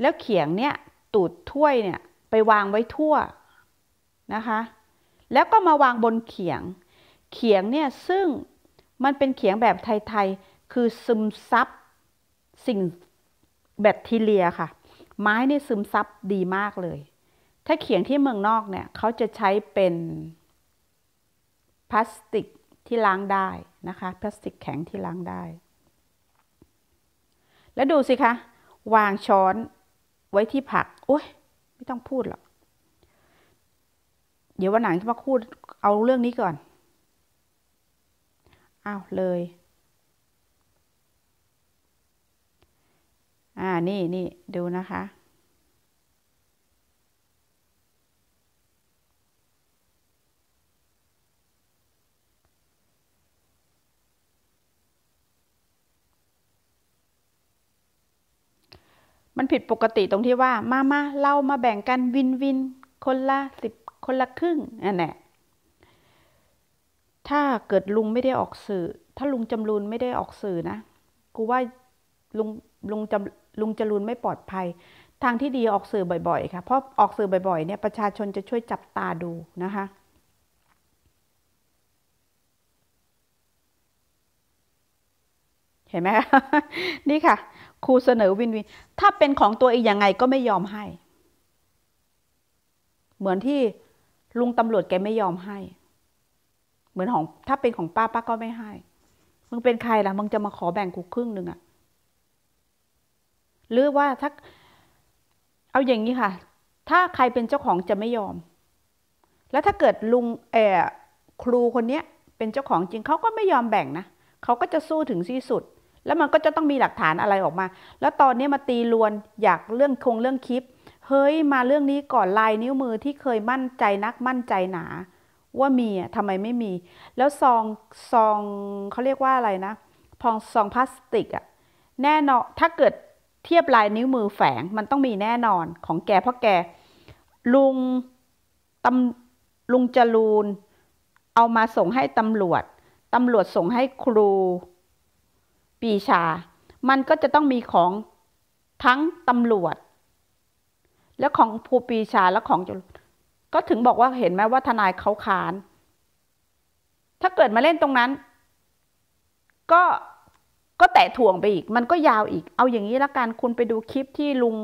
A: แล้วเขียงเนี่ย ตูดถ้วยเนี่ยไปวางไว้ทั่วนะคะ แล้วก็มาวางบนเขียง เขียงเนี่ย ซึ่งมันเป็นเขียงแบบไทยๆ คือซึมซับสิ่งแบคทีเรียค่ะ ไม้นี่ซึมซับดีมากเลย ถ้าเขียงที่เมืองนอกเนี่ยเขาจะใช้เป็นพลาสติกที่ล้างได้นะคะ พลาสติกแข็งที่ล้างได้ แล้วดูสิคะ วางช้อนไว้ที่ผักโอ้ยไม่ต้องพูดหรอก เดี๋ยววันหลังจะมาพูดเอาเรื่องนี้ก่อน อ้าวเลย อ่า นี่ นี่ ดูนะคะมันผิดปกติตรงที่ว่า มามาเรามาแบ่งกันวินวิน คนละสิบคนละครึ่งอันแหละถ้าเกิดลุงไม่ได้ออกสื่อ ถ้าลุงจำรูนไม่ได้ออกสื่อนะ กูว่าลุงลุงจำลุงจรูนไม่ปลอดภัย ทางที่ดีออกสื่อบ่อยๆ ค่ะเพราะออกสื่อบ่อยๆเนี่ยประชาชนจะช่วยจับตาดูนะคะเห็นไหมนี่ค่ะครูเสนอวินวิน ถ้าเป็นของตัวเองยังไงก็ไม่ยอมให้ เหมือนที่ลุงตำรวจแกไม่ยอมให้ เหมือนของ ถ้าเป็นของป้าป้าก็ไม่ให้ มึงเป็นใครล่ะมึงจะมาขอแบ่งกูครึ่งหนึ่งอะหรือว่าถ้า เอาอย่างนี้ค่ะ ถ้าใครเป็นเจ้าของจะไม่ยอม แล้วถ้าเกิดลุงแอบครูคนเนี้ย เป็นเจ้าของจริงเขาก็ไม่ยอมแบ่งนะเขาก็จะสู้ถึงที่สุดแล้วมันก็จะต้องมีหลักฐานอะไรออกมา แล้วตอนนี้มาตีลวนอยากเรื่องคงเรื่องคลิป เฮ้ยมาเรื่องนี้ก่อนลายนิ้วมือที่เคยมั่นใจนักมั่นใจหนา ว่ามีอ่ะทำไมไม่มี แล้วซองซองเขาเรียกว่าอะไรนะ พองซองพลาสติกอ่ะ แน่นอน ถ้าเกิดเทียบลายนิ้วมือแฝง มันต้องมีแน่นอนของแกเพราะแกลุงตำลุงจรูน เอามาส่งให้ตำรวจตำรวจส่งให้ครูปีชา มันก็จะต้องมีของทั้งตำรวจ และของภูปีชาและของจก็ถึงบอกว่าเห็นไหมว่าทนายเขาขาน ถ้าเกิดมาเล่นตรงนั้น ก็ก็แตะถ่วงไปอีก มันก็ยาวอีก เอาอย่างนี้ละกัน คุณไปดูคลิปที่ลุง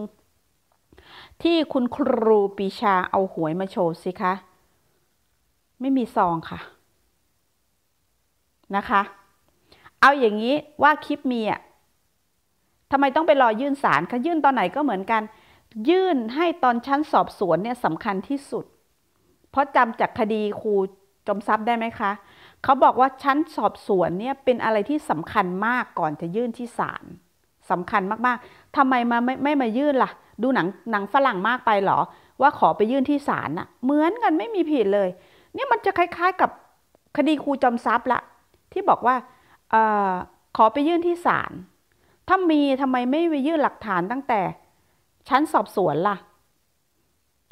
A: ที่คุณครูปีชาเอาหวยมาโชว์สิคะ ไม่มีซองค่ะ นะคะเอาอย่างนี้ว่าคลิปมีอ่ะทำไมต้องไปรอยื่นศาลคะยื่นตอนไหนก็เหมือนกัน ยื่นให้ตอนชั้นสอบสวนเนี่ยสำคัญที่สุด เพราะจำจากคดีครูจมทรัพย์ได้ไหมคะ เขาบอกว่าชั้นสอบสวนเนี่ยเป็นอะไรที่สำคัญมากก่อนจะยื่นที่ศาลสำคัญมากๆทำไมมาไม่ไม่มายื่นละ่ะ ดูหนังหนังฝรั่งมากไปหรอ ว่าขอไปยื่นที่ศาลน่ะ เหมือนกันไม่มีผิดเลย เนี่ยมันจะคล้ายๆ กับคดีครูจอมทรัพย์ละที่บอกว่าขอไปยื่นที่ศาล ถ้ามีทำไมไม่ไปยื่นหลักฐานตั้งแต่ ชั้นสอบสวนล่ะ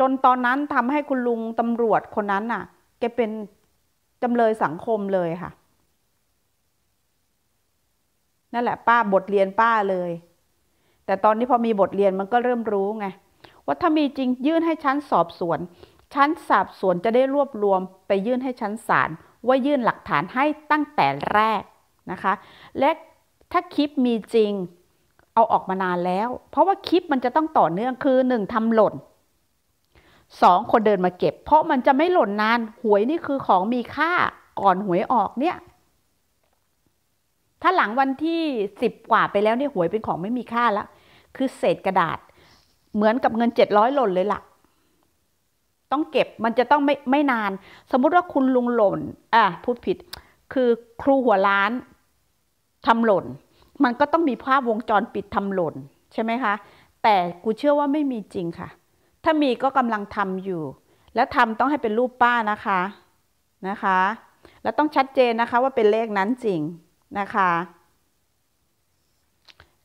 A: จนตอนนั้นทำให้คุณลุงตำรวจคนนั้นน่ะแกเป็นจำเลยสังคมเลยค่ะ นั่นแหละ ป้าบทเรียนป้าเลย แต่ตอนนี้พอมีบทเรียนมันก็เริ่มรู้ไง ว่าถ้ามีจริงยื่นให้ชั้นสอบสวน ชั้นสอบสวนจะได้รวบรวมไปยื่นให้ชั้นศาลว่ายื่นหลักฐานให้ตั้งแต่แรกนะคะ และถ้าคลิปมีจริงเอาออกมานานแล้ว เพราะว่าคลิปมันจะต้องต่อเนื่องคือ1ทำหล่น2คนเดินมาเก็บ เพราะมันจะไม่หล่นนานหวยนี่คือของมีค่าก่อนหวยออกเนี่ย ถ้าหลังวันที่10กว่าไปแล้วเนี่ยหวยเป็นของไม่มีค่าแล้วคือเศษกระดาษ เหมือนกับเงิน 700 หล่นเลยละ่ะ ต้องเก็บมันจะต้องไม่ไม่นาน สมมุติว่าคุณลุงหล่นอ่ะพูดผิดคือครูหัวล้านทำหล่น มันก็ต้องมีภาพวงจรปิดทำหล่นใช่ไหมคะ แต่กูเชื่อว่าไม่มีจริงค่ะ ถ้ามีก็กำลังทำอยู่ และทำต้องให้เป็นรูปป้านะคะ นะคะ แล้วต้องชัดเจนนะคะว่าเป็นเลขนั้นจริงนะคะ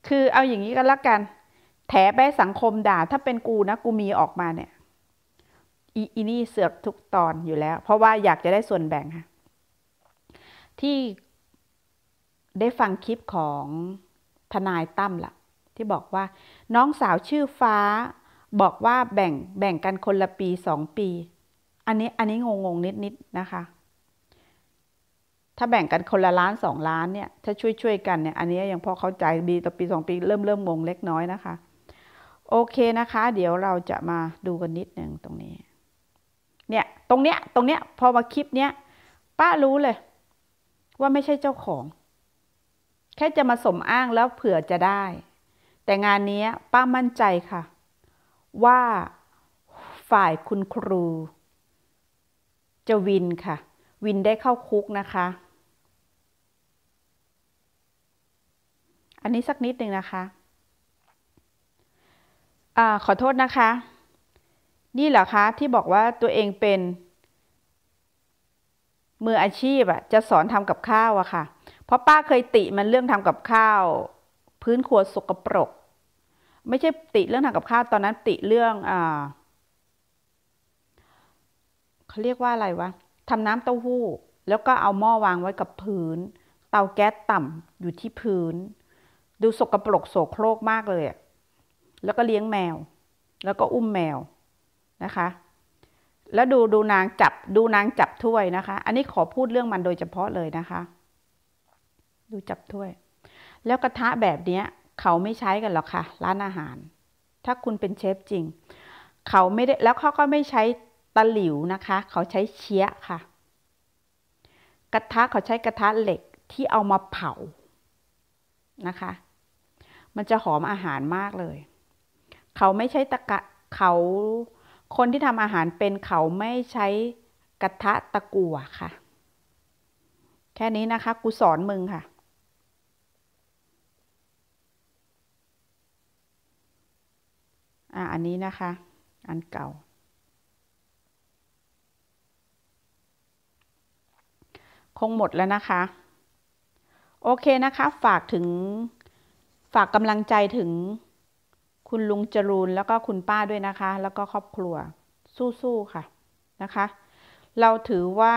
A: คือเอาอย่างนี้กันละกัน แถไปสังคมด่าถ้าเป็นกูนะกูมีออกมาเนี่ยออีนี่เสือกทุกตอนอยู่แล้วเพราะว่าอยากจะได้ส่วนแบ่งค่ะที่ได้ฟังคลิปของทนายตั้มละที่บอกว่า น้องสาวชื่อฟ้า บอกว่าแบ่งแบ่งกันคนละปีสองปี อันนี้อันนี้งงงนิดนิดนะคะ ถ้าแบ่งกันคนละล้านสองล้านเนี่ยถ้าช่วยช่วยกันเนี่ย อันนี้ยังพอเข้าใจดีต่อปีสองปีเริ่มเริ่มงงเล็กน้อยนะคะ โอเคนะคะ เดี๋ยวเราจะมาดูกันนิดหนึ่งตรงนี้เนี่ย ตรงเนี้ยตรงเนี้ยพอมาคลิปเนี้ย ป้ารู้เลย ว่าไม่ใช่เจ้าของแค่จะมาสมอ้างแล้วเผื่อจะได้ แต่งานนี้ป้ามั่นใจค่ะ ว่าฝ่ายคุณครูจะวินค่ะ วินได้เข้าคุกนะคะ อันนี้สักนิดหนึ่งนะคะอขอโทษนะคะ นี่เหรอคะที่บอกว่าตัวเองเป็น มืออาชีพอะจะสอนทำกับข้าวอะค่ะพราะป้าเคยติมันเรื่องทำกับข้าว พื้นครัวสกปรก ไม่ใช่ติเรื่องทำกับข้าว ตอนนั้นติเรื่องอ่าเขาเรียกว่าอะไรวะทำน้ำเต้าหู้ แล้วก็เอาหม้อวางไว้กับพื้น เตาแก๊สต่ำอยู่ที่พื้น ดูสกปรกโสโครกมากเลยอะแล้วก็เลี้ยงแมว แล้วก็อุ้มแมวนะคะ แล้วดูดูนางจับดูนางจับถ้วยนะคะ อันนี้ขอพูดเรื่องมันโดยเฉพาะเลยนะคะดูจับถ้วย แล้วกระทะแบบเนี้ย เขาไม่ใช้กันหรอกค่ะร้านอาหาร ถ้าคุณเป็นเชฟจริง เขาไม่ได้แล้วเขาก็ไม่ใช้ตะหลิวนะคะ เขาใช้เชียค่ะ กระทะเขาใช้กระทะเหล็กที่เอามาเผานะคะ มันจะหอมอาหารมากเลย เขาไม่ใช้ตะกะเขาคนที่ทำอาหารเป็นเขาไม่ใช้กระทะตะกั่วค่ะ แค่นี้นะคะกูสอนมึงค่ะอ่อันนี้นะคะ อันเก่า คงหมดแล้วนะคะ โอเคนะคะ ฝากถึงฝากกำลังใจถึง คุณลุงจรูนแล้วก็คุณป้าด้วยนะคะ แล้วก็ครอบครัวสู้ๆค่ะนะคะ เราถือว่า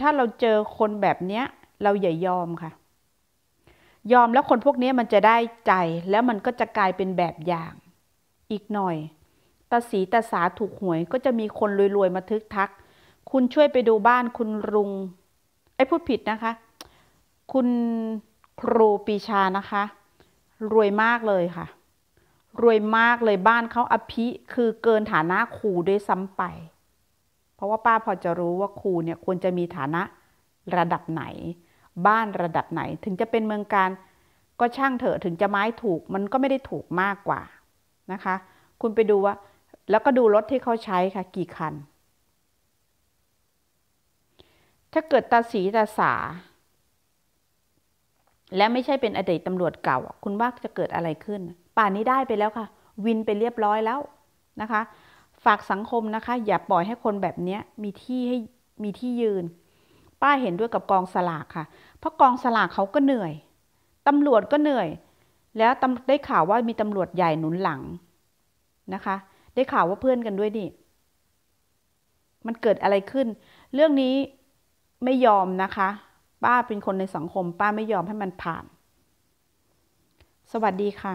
A: ถ้าเราเจอคนแบบเนี้ย เราอย่ายอมค่ะ ยอมแล้วคนพวกนี้มันจะได้ใจแล้วมันก็จะกลายเป็นแบบอย่างอีกหน่อยตาสีตาสาถูกหวยก็จะมีคนรวยๆมาทึกทัก คุณช่วยไปดูบ้านคุณรุงไอ้พูดผิดนะคะ คุณครูปีชานะคะ รวยมากเลยค่ะ รวยมากเลยบ้านเขาอภิ คือเกินฐานะครูด้วยซ้ำไป เพราะว่าป้าพอจะรู้ว่าครูเนี่ยควรจะมีฐานะระดับไหน บ้านระดับไหน ถึงจะเป็นเมืองการ ก็ช่างเถอะ ถึงจะไม้ถูก มันก็ไม่ได้ถูกมากกว่านะคะคุณไปดูว่า แล้วก็ดูรถที่เขาใช้ค่ะ กี่คัน ถ้าเกิดตาสีตาสา และไม่ใช่เป็นอดีตตำรวจเก่า คุณว่าจะเกิดอะไรขึ้นป่านนี้ได้ไปแล้วค่ะวินไปเรียบร้อยแล้วนะคะ ฝากสังคมนะคะ อย่าปล่อยให้คนแบบนี้มีที่ให้มีที่ยืน ป้าเห็นด้วยกับกองสลากค่ะ เพราะกองสลากเขาก็เหนื่อยตำรวจก็เหนื่อยแล้วได้ข่าวว่ามีตำรวจใหญ่หนุนหลังนะคะ ได้ข่าวว่าเพื่อนกันด้วยนี่มันเกิดอะไรขึ้น เรื่องนี้ไม่ยอมนะคะ ป้าเป็นคนในสังคม ป้าไม่ยอมให้มันผ่าน สวัสดีค่ะ